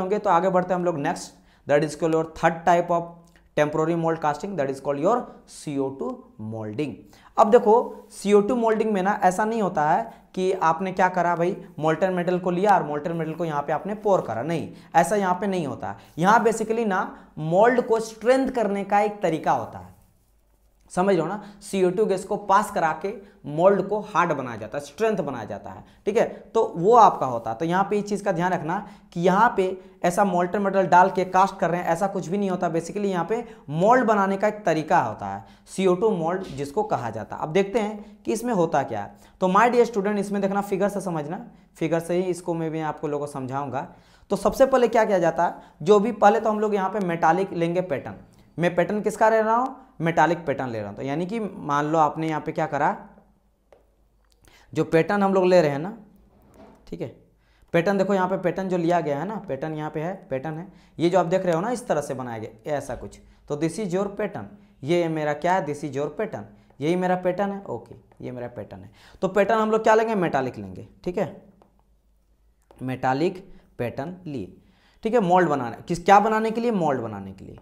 होंगे तो आगे बढ़ते हैं हम लोग next that is call your third type of temporary mould casting that is called your CO two moulding अब देखो सीओ टू मोल्डिंग में ना ऐसा नहीं होता है कि आपने क्या करा भाई मोल्टन मेटल को लिया और मोल्टन मेटल को यहाँ पे आपने पोर करा नहीं ऐसा यहाँ पे नहीं होता यहाँ बेसिकली ना मोल्ड को स्ट्रेंथ करने का एक तरीका होता है समझ लो ना सी ओ टू गैस को पास करा के मोल्ड को हार्ड बनाया जाता है स्ट्रेंथ बनाया जाता है ठीक है तो वो आपका होता है तो यहाँ पे इस चीज़ का ध्यान रखना कि यहाँ पे ऐसा मोल्टर मेटल डाल के कास्ट कर रहे हैं ऐसा कुछ भी नहीं होता बेसिकली यहाँ पे मोल्ड बनाने का एक तरीका होता है CO2 टू मोल्ड जिसको कहा जाता है अब देखते हैं कि इसमें होता क्या है तो माई डियर स्टूडेंट इसमें देखना फिगर से समझना फिगर से ही इसको मैं भी आपको लोगों को समझाऊंगा तो सबसे पहले क्या किया जाता है जो भी पहले तो हम लोग यहाँ पे मेटालिक लेंगे पैटर्न मैं पैटर्न किसका रह रहा हूँ मेटालिक पैटर्न ले रहा हूँ तो यानी कि मान लो आपने यहाँ पे क्या करा जो पैटर्न हम लोग ले रहे हैं ना ठीक है पैटर्न देखो यहाँ पे पैटर्न जो लिया गया है ना पैटर्न यहाँ पे है पैटर्न है ये जो आप देख रहे हो ना इस तरह से बनाया गया ऐसा कुछ तो दिस इज योर पैटर्न ये मेरा क्या है दिस इज योर पैटर्न यही मेरा पैटर्न है ओके ये मेरा पैटर्न है तो पैटर्न हम लोग क्या लेंगे मेटालिक लेंगे ठीक है मेटालिक पैटर्न लिए ठीक है मोल्ड बनाने किस क्या बनाने के लिए मोल्ड बनाने के लिए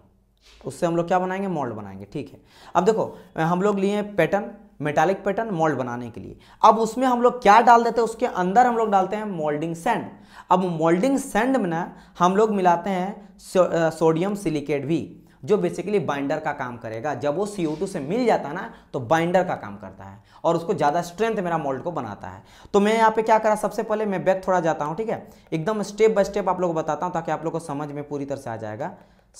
उससे हम लोग क्या बनाएंगे मोल्ड बनाएंगे ठीक है अब देखो हम लोग लिए पैटर्न मेटालिक पैटर्न मोल्ड बनाने के लिए अब उसमें हम लोग क्या डाल देते हैं उसके अंदर हम लोग डालते हैं मोल्डिंग सैंड अब मोल्डिंग सैंड में ना हम लोग मिलाते हैं सोडियम सिलिकेट भी जो बेसिकली बाइंडर का काम करेगा जब वो CO2 से मिल जाता है ना तो बाइंडर का काम करता है और उसको ज़्यादा स्ट्रेंथ मेरा मोल्ड को बनाता है तो मैं यहाँ पे क्या करा सबसे पहले मैं बैक थोड़ा जाता हूँ ठीक है एकदम स्टेप बाय स्टेप आप लोग बताता हूँ ताकि आप लोग को समझ में पूरी तरह से आ जाएगा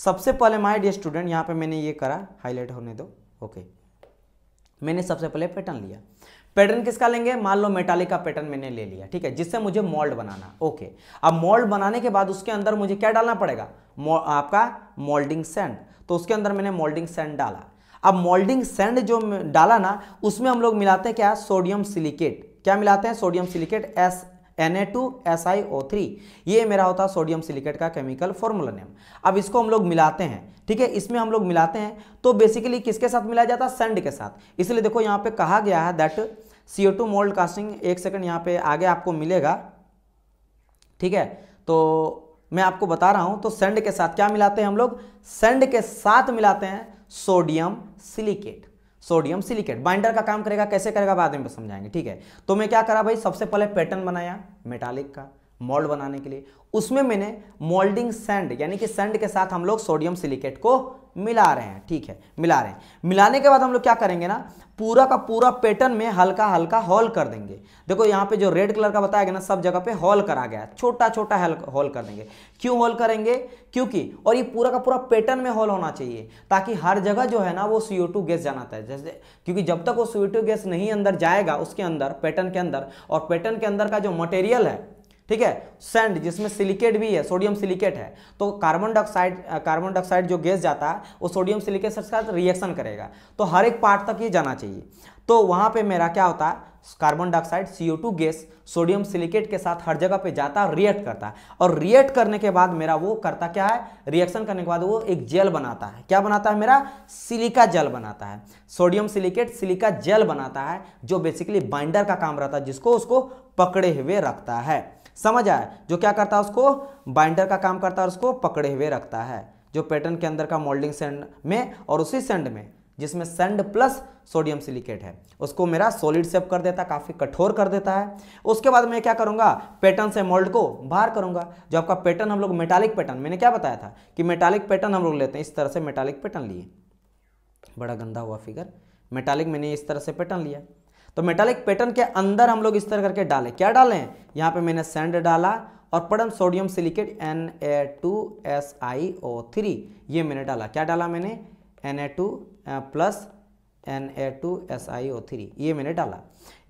सबसे पहले माय डियर स्टूडेंट यहाँ पे मैंने ये करा हाईलाइट होने दो ओके मैंने सबसे पहले पैटर्न लिया पैटर्न किसका लेंगे मान लो मेटालिक का पैटर्न मैंने ले लिया ठीक है जिससे मुझे मोल्ड बनाना ओके अब मोल्ड बनाने के बाद उसके अंदर मुझे क्या डालना पड़ेगा आपका मोल्डिंग सैंड तो उसके अंदर मैंने मोल्डिंग सैंड डाला अब मोल्डिंग सैंड जो डाला ना उसमें हम लोग मिलाते हैं क्या सोडियम सिलिकेट क्या मिलाते हैं सोडियम सिलिकेट एस Na2SiO3 ये मेरा होता है सोडियम सिलिकेट का केमिकल फॉर्मूला नेम अब इसको हम लोग मिलाते हैं ठीक है इसमें हम लोग मिलाते हैं तो बेसिकली किसके साथ मिलाया जाता है सेंड के साथ इसलिए देखो यहाँ पे कहा गया है that CO two mould casting एक सेकंड यहाँ पे आगे आपको मिलेगा ठीक है तो मैं आपको बता रहा हूं तो सेंड के साथ क्या मिलाते हैं हम लोग सेंड के साथ मिलाते हैं sodium silicate sodium silicate binder का काम करेगा कैसे करेगा बाद में समझाएंगे ठीक है तो मैं क्या करा भाई सबसे पहले पैटर्न बनाया मेटालिक का मोल्ड बनाने के लिए उसमें मैंने मोल्डिंग सैंड यानी कि सैंड के साथ हम लोग सोडियम सिलिकेट को मिला रहे हैं ठीक है मिला रहे हैं मिलाने के बाद हम लोग क्या करेंगे ना पूरा का पूरा पैटर्न में हल्का हल्का हॉल कर देंगे देखो यहाँ पे जो रेड कलर का बताया गया ना सब जगह पे हॉल करा गया छोटा छोटा हॉल कर देंगे क्यों हॉल करेंगे क्योंकि और ये पूरा का पूरा पैटर्न में हॉल होना चाहिए ताकि हर जगह जो है ना वो सी गैस जाना था जैसे क्योंकि जब तक वो सी गैस नहीं अंदर जाएगा उसके अंदर पैटर्न के अंदर और पैटर्न के अंदर का जो मटेरियल है ठीक है सैंड जिसमें सिलिकेट भी है सोडियम सिलिकेट है तो कार्बन डाइऑक्साइड कार्बन डाइऑक्साइड जो गैस जाता है वो सोडियम सिलिकेट के साथ रिएक्शन करेगा तो हर एक पार्ट तक ये जाना चाहिए तो वहाँ पे मेरा क्या होता है carbon dioxide two gas sodium silicate के साथ हर जगह पे जाता है रिएक्ट करता है और रिएक्ट करने के बाद मेरा वो करता क्या है रिएक्शन करने के बाद वो एक जेल बनाता है क्या बनाता है मेरा सिलिका जेल बनाता है सोडियम सिलिकेट सिलिका जेल बनाता है जो बेसिकली बाइंडर का काम रहता है जिसको उसको पकड़े हुए रखता है समझ आए जो क्या करता है उसको बाइंडर का काम करता है और उसको पकड़े हुए रखता है जो पैटर्न के अंदर का मोल्डिंग सेंड में और उसी सेंड में जिसमें सेंड प्लस सोडियम सिलिकेट है उसको मेरा सॉलिड सेप कर देता है काफ़ी कठोर कर देता है उसके बाद मैं क्या करूंगा पैटर्न से मोल्ड को बाहर करूंगा जो आपका पैटर्न हम लोग मेटालिक पैटर्न मैंने क्या बताया था कि मेटालिक पैटर्न हम लोग लेते हैं इस तरह से मेटालिक पैटर्न लिए बड़ा गंदा हुआ फिगर मेटालिक मैंने इस तरह से पैटर्न लिया तो मेटालिक पैटर्न के अंदर हम लोग इस तरह करके डालें क्या डालें यहाँ पे मैंने सेंड डाला और पड़म sodium silicate N A two S I O three ये मैंने डाला क्या डाला मैंने N A two plus N A two S I O three ये मैंने डाला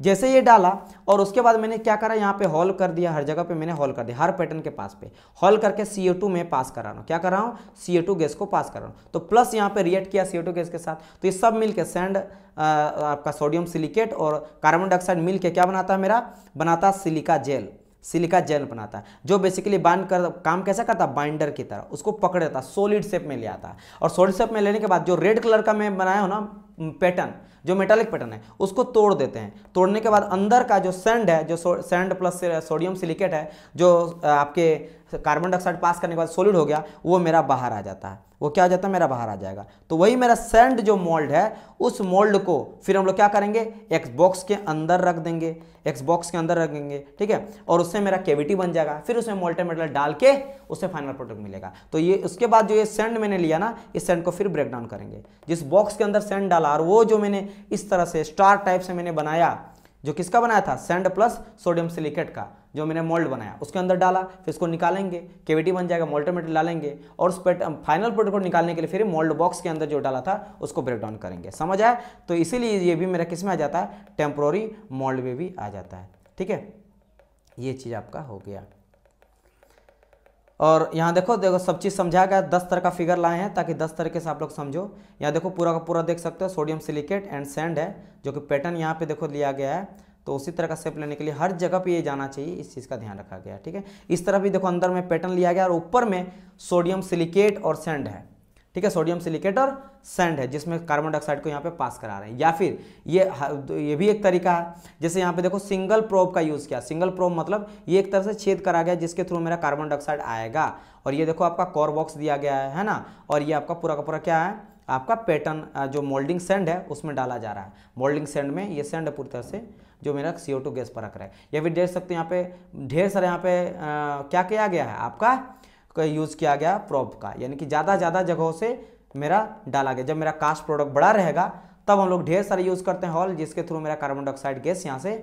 जैसे ये डाला और उसके बाद मैंने क्या करा यहाँ पे हॉल कर दिया हर जगह पे मैंने हॉल कर दिया हर पैटर्न के पास पे हॉल करके सी टू में पास करा रहा हूँ क्या कर रहा हूँ सी टू गैस को पास कर रहा हूँ तो प्लस यहाँ पे रिएक्ट किया सी टू गैस के साथ तो ये सब मिल के सैंड आपका सोडियम सिलिकेट और कार्बन डाइऑक्साइड मिल के क्या बनाता है मेरा बनाता सिलिका जेल सिलिका जेल बनाता है जो बेसिकली बाइंड कर काम कैसा करता बाइंडर की तरह उसको पकड़ देता सॉलिड शेप में ले आता और सॉलिड शेप में लेने के बाद जो रेड कलर का मैं बनाया हूँ ना पैटर्न जो मेटालिक पैटर्न है उसको तोड़ देते हैं तोड़ने के बाद अंदर का जो सैंड है जो सैंड प्लस सोडियम सिलिकेट है जो uh, आपके कार्बन डाइऑक्साइड पास करने के बाद सोलिड हो गया वो मेरा बाहर आ जाता है वो क्या हो जाता है मेरा बाहर आ जाएगा तो वही मेरा सेंड जो मोल्ड है उस मोल्ड को फिर हम लोग क्या करेंगे एक्स बॉक्स के अंदर रख देंगे एक्स बॉक्स के अंदर रखेंगे ठीक है और उससे मेरा केविटी बन जाएगा फिर उसमें मोल्टे मेटल डाल के उसे फाइनल प्रोडक्ट मिलेगा तो ये उसके बाद जो ये सेंड मैंने लिया ना इस सेंड को फिर ब्रेक डाउन करेंगे जिस बॉक्स के अंदर सेंड डाला और वो जो मैंने इस तरह से स्टार टाइप से मैंने बनाया जो किसका बनाया था सेंड प्लस सोडियम सिलिकेट का जो मैंने मोल्ड बनाया उसके अंदर डाला फिर इसको निकालेंगे केविटी बन जाएगा मोल्टर मेटर डालेंगे और उस पेट फाइनल प्रोडक्ट को निकालने के लिए फिर मोल्ड बॉक्स के अंदर जो डाला था उसको ब्रेक डाउन करेंगे समझ आए तो इसीलिए ये भी मेरा किस में आ जाता है टेम्प्रोरी मोल्ड में भी आ जाता है ठीक है ये चीज़ आपका हो गया और यहाँ देखो देखो सब चीज़ समझाया गया दस तरह का फिगर लाए हैं ताकि दस तरीके से आप लोग समझो यहाँ देखो पूरा का पूरा देख सकते हो सोडियम सिलिकेट एंड सैंड है जो कि पैटर्न यहाँ पे देखो लिया गया है तो उसी तरह का सेप लेने के लिए हर जगह पे ये जाना चाहिए इस चीज़ का ध्यान रखा गया ठीक है इस तरह भी देखो अंदर में पैटर्न लिया गया और ऊपर में सोडियम सिलिकेट और सेंड है ठीक है सोडियम सिलिकेट और सेंड है जिसमें कार्बन डाइऑक्साइड को यहाँ पे पास करा रहे हैं या फिर ये ये भी एक तरीका है जैसे यहाँ पे देखो सिंगल प्रोब का यूज़ किया सिंगल प्रोब मतलब ये एक तरह से छेद करा गया जिसके थ्रू मेरा कार्बन डाइऑक्साइड आएगा और ये देखो आपका कॉर बॉक्स दिया गया है है ना और ये आपका पूरा का पूरा क्या है आपका पैटर्न जो मोल्डिंग सेंड है उसमें डाला जा रहा है मोल्डिंग सेंड में ये सेंड पूरी तरह से जो मेरा सी ओ टू गैस परख रहा है या फिर देख सकते हैं यहाँ पे ढेर सारे यहाँ पे आ, क्या किया गया है आपका यूज़ किया गया प्रॉप का यानी कि ज़्यादा ज़्यादा जगहों से मेरा डाला गया जब मेरा कास्ट प्रोडक्ट बड़ा रहेगा तब हम लोग ढेर सारे यूज़ करते हैं हॉल जिसके थ्रू मेरा कार्बन डाइऑक्साइड गैस यहाँ से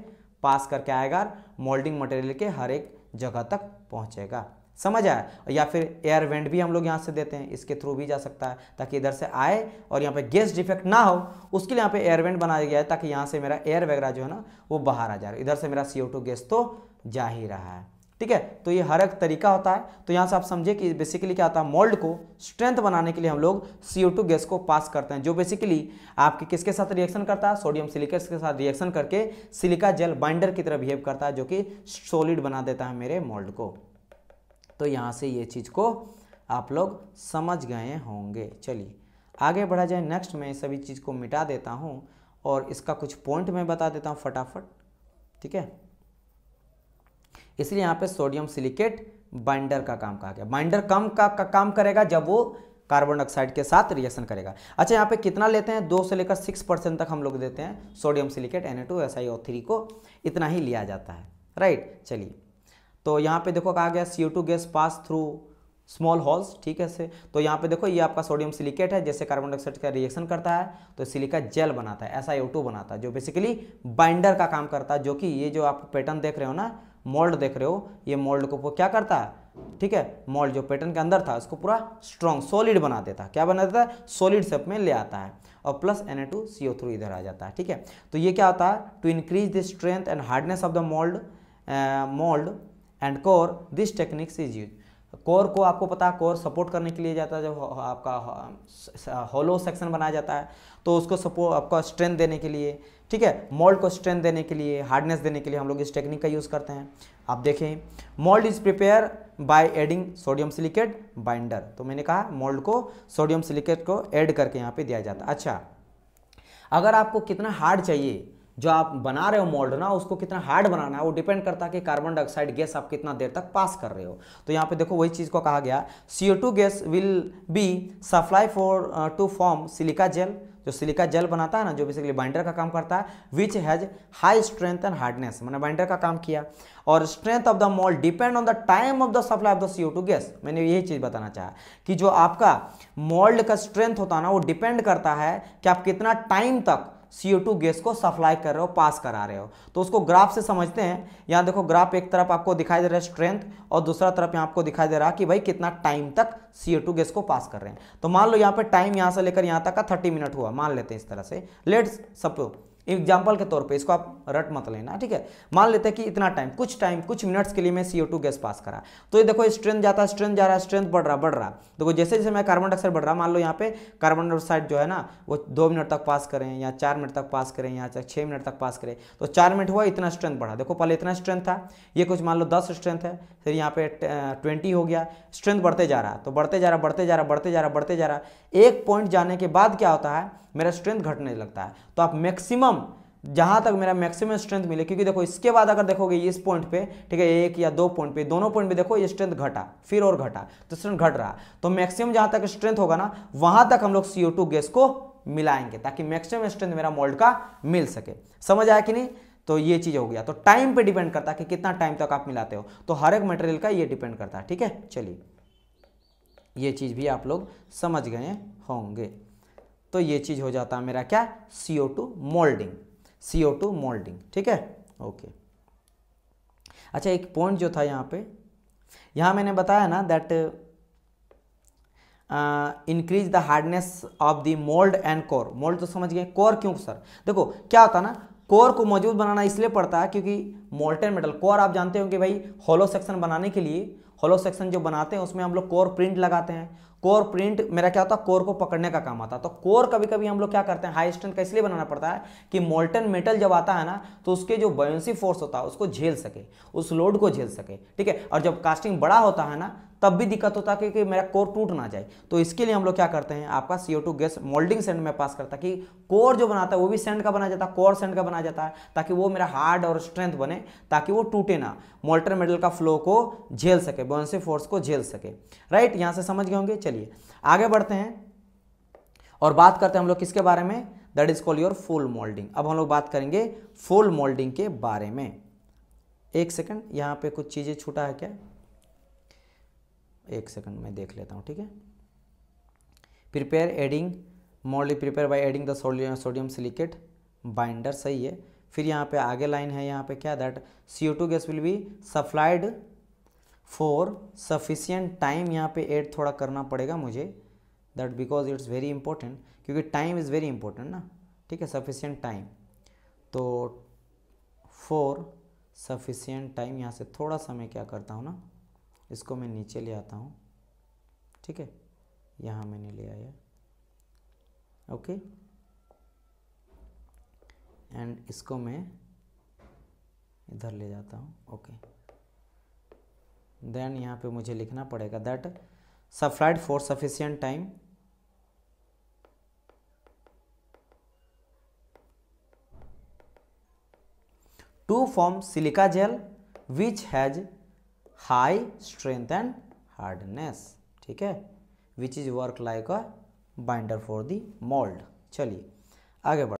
पास करके आएगा मोल्डिंग मटेरियल के हर एक जगह तक पहुँचेगा समझ आए और या फिर एयर वेंट भी हम लोग यहाँ से देते हैं इसके थ्रू भी जा सकता है ताकि इधर से आए और यहाँ पे गैस डिफेक्ट ना हो उसके लिए यहाँ पे एयर वेंट बनाया गया है ताकि यहाँ से मेरा एयर वगैरह जो है ना वो बाहर आ जाए इधर से मेरा सी गैस तो जा ही रहा है ठीक है तो ये हर एक तरीका होता है तो यहाँ से आप समझे कि बेसिकली क्या होता है मोल्ड को स्ट्रेंथ बनाने के लिए हम लोग सी गैस को पास करते हैं जो बेसिकली आपके किसके साथ रिएक्शन करता है सोडियम सिलिकेट्स के साथ रिएक्शन करके सिलिका जेल बाइंडर की तरह बिहेव करता है जो कि सॉलिड बना देता है मेरे मोल्ड को तो यहाँ से ये चीज़ को आप लोग समझ गए होंगे चलिए आगे बढ़ा जाए नेक्स्ट मैं सभी चीज़ को मिटा देता हूँ और इसका कुछ पॉइंट मैं बता देता हूँ फटाफट ठीक है इसलिए यहाँ पे सोडियम सिलिकेट बाइंडर का काम कहा गया बाइंडर कम का, का काम करेगा जब वो कार्बन डाइऑक्साइड के साथ रिएक्शन करेगा अच्छा यहाँ पे कितना लेते हैं दो से लेकर सिक्स परसेंट तक हम लोग देते हैं सोडियम सिलिकेट एन ए को इतना ही लिया जाता है राइट चलिए तो यहाँ पे देखो कहा गया C gas pass through small holes ठीक है से तो यहाँ पे देखो ये आपका सोडियम सिलिकेट है जैसे कार्बन डाइऑक्साइड का रिएक्शन करता है तो सिलिका जेल बनाता है ऐसा यू बनाता है जो बेसिकली बाइंडर का काम करता है जो कि ये जो आप पैटर्न देख रहे हो ना मोल्ड देख रहे हो ये मोल्ड को क्या करता है ठीक है मोल्ड जो पैटर्न के अंदर था उसको पूरा स्ट्रॉन्ग सॉलिड बना देता है क्या बना देता है सॉलिड शेप में ले आता है और plus N A two C O three इधर आ जाता है ठीक है तो ये क्या होता है to increase the strength and hardness of the mould mould and core this techniques is use core को आपको पता है कोर सपोर्ट करने के लिए जाता है जब आपका होलो सेक्शन बनाया जाता है तो उसको सपोर्ट आपका स्ट्रेंथ देने के लिए ठीक है मोल्ड को स्ट्रेंथ देने के लिए हार्डनेस देने के लिए हम लोग इस टेक्निक का यूज़ करते हैं आप देखें mould is prepare by adding sodium silicate binder तो मैंने कहा मोल्ड को सोडियम सिलिकेट को ऐड करके यहाँ पे दिया जाता है अच्छा अगर आपको कितना हार्ड चाहिए जो आप बना रहे हो मोल्ड ना उसको कितना हार्ड बनाना है वो डिपेंड करता है कि कार्बन डाइऑक्साइड गैस आप कितना देर तक पास कर रहे हो तो यहाँ पे देखो वही चीज़ को कहा गया CO2 gas will be supply for to form silica gel जो सिलिका जेल बनाता है ना जो बेसिकली बाइंडर का काम करता है which has high strength and hardness मैंने बाइंडर का काम किया और strength of the mould depend on the time of the supply of the C gas मैंने यही चीज़ बताना चाहा कि जो आपका मोल्ड का स्ट्रेंथ होता है ना वो डिपेंड करता है कि आप कितना टाइम तक CO2 गैस को सप्लाई कर रहे हो पास करा रहे हो तो उसको ग्राफ से समझते हैं यहाँ देखो ग्राफ एक तरफ आपको दिखाई दे रहा है स्ट्रेंथ और दूसरा तरफ यहाँ आपको दिखाई दे रहा है कि भाई कितना टाइम तक CO2 गैस को पास कर रहे हैं तो मान लो यहाँ पे टाइम यहाँ से लेकर यहाँ तक का थर्टी मिनट हुआ मान लेते हैं इस तरह से लेट्स सपोज एग्जाम्पल के तौर पे इसको आप रट मत लेना ठीक है मान लेते हैं कि इतना टाइम कुछ टाइम कुछ मिनट्स के लिए मैं सीओ टू गैस पास करा तो ये देखो स्ट्रेंथ जाता है स्ट्रेंथ जा रहा है स्ट्रेंथ बढ़ रहा बढ़ रहा देखो जैसे जैसे मैं कार्बन डाइऑक्साइड बढ़ रहा मान लो यहाँ पे कार्बन डाइऑक्साइड जो है ना वो दो मिनट तक पास करें या चार मिनट तक पास करें या छः मिनट तक पास करें तो चार मिनट हुआ इतना स्ट्रेंथ बढ़ा देखो पहले इतना स्ट्रेंथ था ये कुछ मान लो दस स्ट्रेंथ है फिर यहाँ पे ट्वेंटी हो गया स्ट्रेंथ बढ़ते जा रहा तो बढ़ते जा रहा बढ़ते जा रहा बढ़ते जा रहा बढ़ते जा रहा एक पॉइंट जाने के बाद क्या होता है मेरा स्ट्रेंथ घटने लगता है तो आप मैक्सिमम जहाँ तक मेरा मैक्सिमम स्ट्रेंथ मिले क्योंकि देखो इसके बाद अगर देखोगे इस पॉइंट पे ठीक है एक या दो पॉइंट पे दोनों पॉइंट पे देखो ये स्ट्रेंथ घटा फिर और घटा तो स्ट्रेंथ घट रहा तो मैक्सिमम जहाँ तक स्ट्रेंथ होगा ना वहाँ तक हम लोग सी गैस को मिलाएंगे ताकि मैक्सिमम स्ट्रेंथ मेरा मोल्ड का मिल सके समझ आया कि नहीं तो ये चीज़ हो गया तो टाइम पर डिपेंड करता है कि कितना टाइम तक आप मिलाते हो तो हर एक मटेरियल का ये डिपेंड करता है ठीक है चलिए ये चीज़ भी आप लोग समझ गए होंगे तो ये चीज़ हो जाता है मेरा क्या CO two moulding CO two moulding ठीक है ओके अच्छा एक पॉइंट जो था यहाँ पे यहाँ मैंने बताया ना that increase the hardness of the mould and core mould तो समझ गए कोर क्यों सर देखो क्या होता ना कोर को मजबूत बनाना इसलिए पड़ता है क्योंकि मोल्टेन मेटल कोर आप जानते हो कि भाई होलो सेक्शन बनाने के लिए होलो सेक्शन जो बनाते हैं उसमें हम लोग कोर प्रिंट लगाते हैं कोर प्रिंट मेरा क्या होता है कोर को पकड़ने का काम आता है तो कोर कभी कभी हम लोग क्या करते हैं हाई स्ट्रेंथ का इसलिए बनाना पड़ता है कि मोल्टन मेटल जब आता है ना तो उसके जो बयोन्सी फोर्स होता है उसको झेल सके उस लोड को झेल सके ठीक है और जब कास्टिंग बड़ा होता है ना तब भी दिक्कत होता है कि मेरा कोर टूट ना जाए तो इसके लिए हम लोग क्या करते हैं आपका CO two gas moulding sand में पास करता है कि कोर जो बनाता है वो भी सेंड का बना जाता है कोर सेंड का बना जाता है ताकि वो मेरा हार्ड और स्ट्रेंथ बने ताकि वो टूटे ना मोल्टर मेटल का फ्लो को झेल सके बुएंसी फोर्स को झेल सके राइट यहां से समझ गए होंगे चलिए आगे बढ़ते हैं और बात करते हैं हम लोग किसके बारे में that is call your full moulding अब हम लोग बात करेंगे फुल मोल्डिंग के बारे में एक सेकंड यहां पे कुछ चीज़ें छूटा है क्या एक सेकंड मैं देख लेता हूं ठीक है prepare adding moulding prepare by adding the sodium sodium silicate binder सही है फिर यहाँ पे आगे लाइन है यहाँ पे क्या that C two gas will be supplied for sufficient time यहाँ पे ऐड थोड़ा करना पड़ेगा मुझे that because it's very important क्योंकि टाइम इज़ वेरी इंपॉर्टेंट ना ठीक है सफिशियंट टाइम तो फॉर सफिशियंट टाइम यहाँ से थोड़ा सा मैं क्या करता हूँ ना इसको मैं नीचे ले आता हूँ ठीक है यहाँ मैंने ले आया ओके एंड इसको मैं इधर ले जाता हूँ ओके okay. देन यहाँ पे मुझे लिखना पड़ेगा that supplied for sufficient time to form silica gel which has high strength and hardness ठीक है which is work like a binder for the mould चलिए आगे बढ़